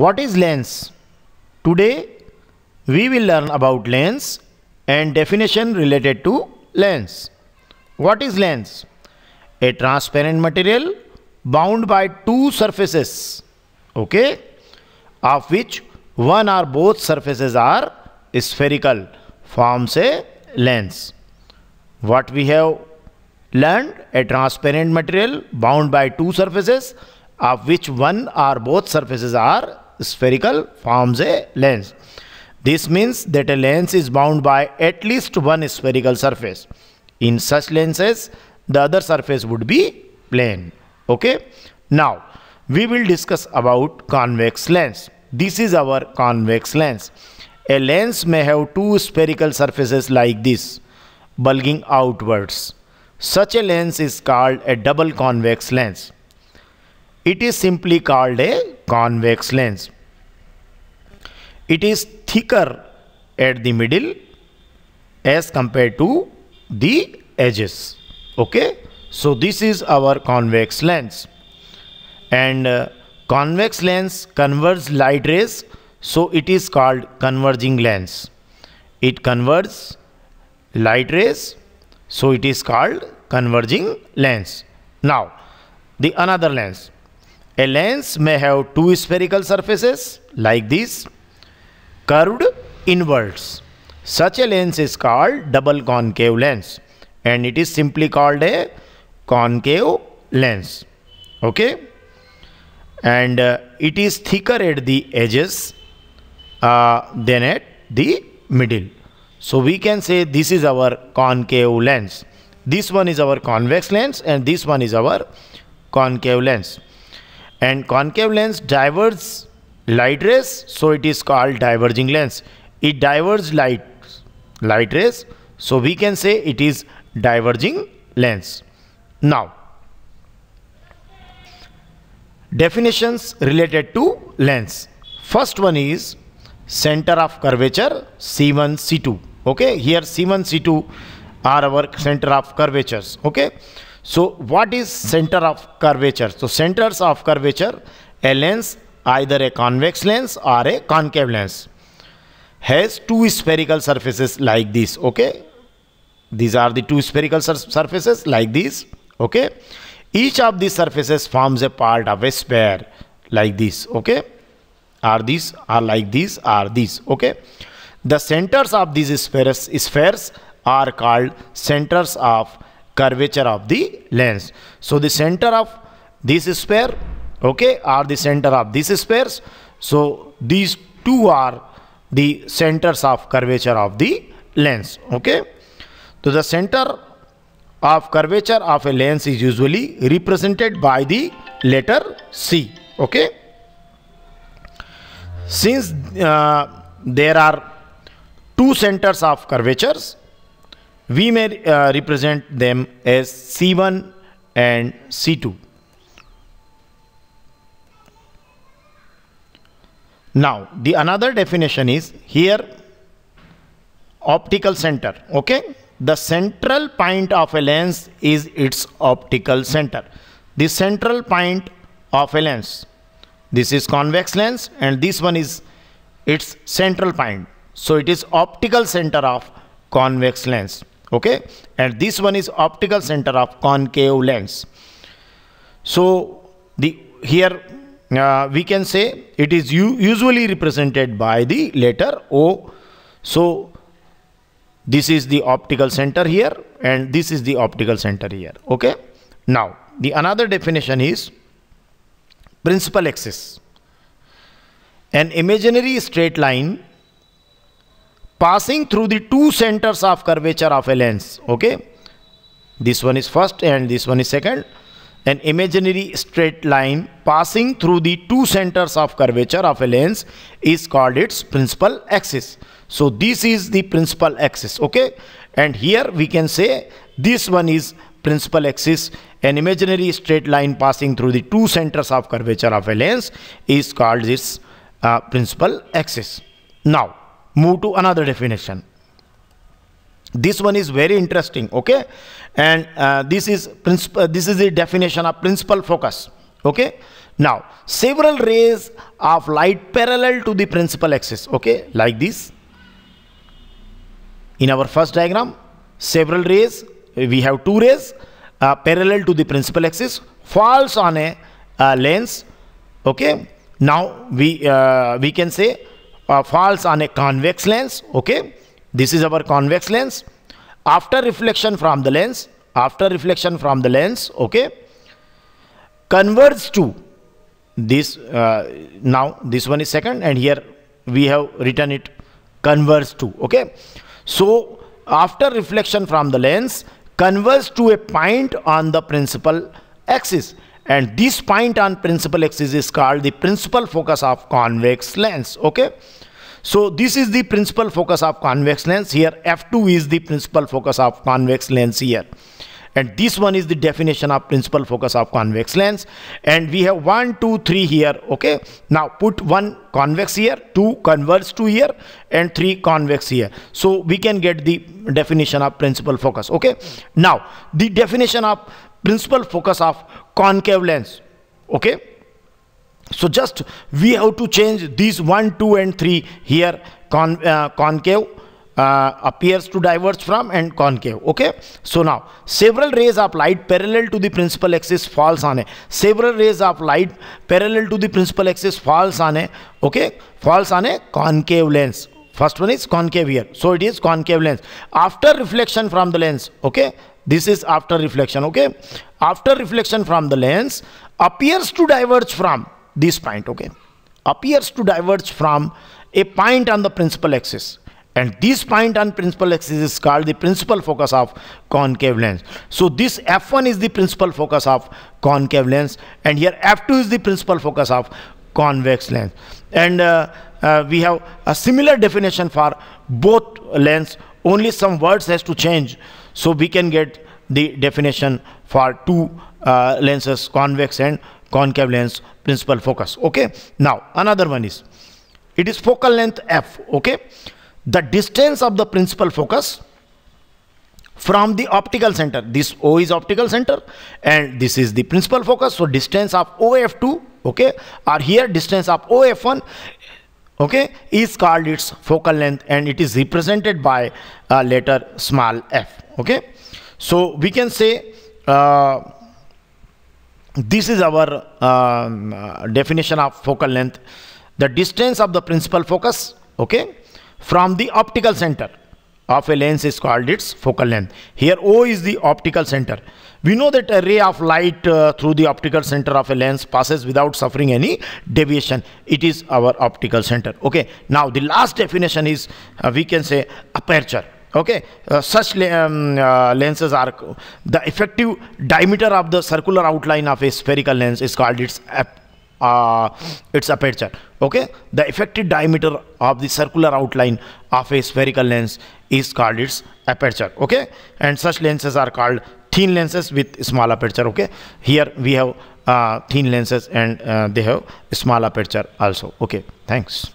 What is lens? Today we will learn about lens and definition related to lens. What is lens? A transparent material bound by two surfaces, okay, of which one or both surfaces are spherical, forms a lens. What we have learned, a transparent material bound by two surfaces of which one or both surfaces are spherical forms a lens. This means that a lens is bound by at least one spherical surface. In such lenses, the other surface would be plane. Okay. Now, we will discuss about convex lens. This is our convex lens. A lens may have two spherical surfaces like this, bulging outwards. Such a lens is called a double convex lens. It is simply called a convex lens. It is thicker at the middle as compared to the edges. Okay. So this is our convex lens and uh, convex lens converges light rays so it is called converging lens. It converges light rays so it is called converging lens. Now the another lens a lens may have two spherical surfaces like this, curved inwards. Such a lens is called double concave lens and it is simply called a concave lens. Okay. And uh, it is thicker at the edges uh, than at the middle. So we can say this is our concave lens. This one is our convex lens and this one is our concave lens and concave lens diverges light rays so it is called diverging lens it diverges light light rays so we can say it is diverging lens now definitions related to lens first one is center of curvature c1 c2 okay here c1 c2 are our center of curvatures okay so what is center of curvature? So centers of curvature, a lens, either a convex lens or a concave lens, has two spherical surfaces like this, okay? These are the two spherical sur surfaces like this, okay? Each of these surfaces forms a part of a sphere like this, okay? Are these, are like these, are these, okay? The centers of these spheres, spheres are called centers of curvature of the lens. So the center of this sphere okay are the center of these spheres. So these two are the centers of curvature of the lens okay. So the center of curvature of a lens is usually represented by the letter C okay. Since uh, there are two centers of curvatures we may uh, represent them as C1 and C2. Now, the another definition is here optical center, okay? The central point of a lens is its optical center. The central point of a lens. This is convex lens and this one is its central point. So it is optical center of convex lens okay and this one is optical center of concave lens so the here uh, we can say it is usually represented by the letter O so this is the optical center here and this is the optical center here okay now the another definition is principal axis an imaginary straight line passing through the two centers of curvature of a lens okay this one is first and this one is second an imaginary straight line passing through the two centers of curvature of a lens is called its principal axis so this is the principal axis okay and here we can say this one is principal axis an imaginary straight line passing through the two centers of curvature of a lens is called its uh, principal axis now move to another definition this one is very interesting okay and uh, this is principle uh, this is the definition of principal focus okay now several rays of light parallel to the principal axis okay like this in our first diagram several rays we have two rays uh, parallel to the principal axis falls on a lens okay now we uh, we can say uh, falls on a convex lens okay this is our convex lens after reflection from the lens after reflection from the lens okay converts to this uh, now this one is second and here we have written it converts to okay so after reflection from the lens converts to a point on the principal axis and this point on principal axis is called the principal focus of convex lens okay so this is the principal focus of convex lens here f2 is the principal focus of convex lens here and this one is the definition of principal focus of convex lens and we have one two three here okay now put one convex here two converge to here and three convex here so we can get the definition of principal focus okay now the definition of principal focus of concave lens okay so just we have to change these 1 2 and 3 here con uh, concave uh, appears to diverge from and concave okay so now several rays of light parallel to the principal axis falls on a several rays of light parallel to the principal axis falls on a okay falls on a concave lens first one is concave here so it is concave lens after reflection from the lens okay this is after reflection okay after reflection from the lens appears to diverge from this point okay appears to diverge from a point on the principal axis and this point on principal axis is called the principal focus of concave lens so this f1 is the principal focus of concave lens and here f2 is the principal focus of convex lens and uh, uh, we have a similar definition for both lens only some words has to change so we can get the definition for two uh, lenses, convex and concave lens principal focus. Okay. Now another one is, it is focal length f. Okay. The distance of the principal focus from the optical center. This O is optical center and this is the principal focus. So distance of OF2, okay, or here distance of OF1 okay is called its focal length and it is represented by a letter small f okay so we can say uh, this is our um, uh, definition of focal length the distance of the principal focus okay from the optical center of a lens is called its focal length. Here O is the optical center. We know that a ray of light uh, through the optical center of a lens passes without suffering any deviation. It is our optical center. Okay. Now the last definition is uh, we can say aperture. Okay. Uh, such um, uh, lenses are the effective diameter of the circular outline of a spherical lens is called its aperture uh, its aperture okay the effective diameter of the circular outline of a spherical lens is called its aperture okay and such lenses are called thin lenses with small aperture okay here we have uh, thin lenses and uh, they have small aperture also okay thanks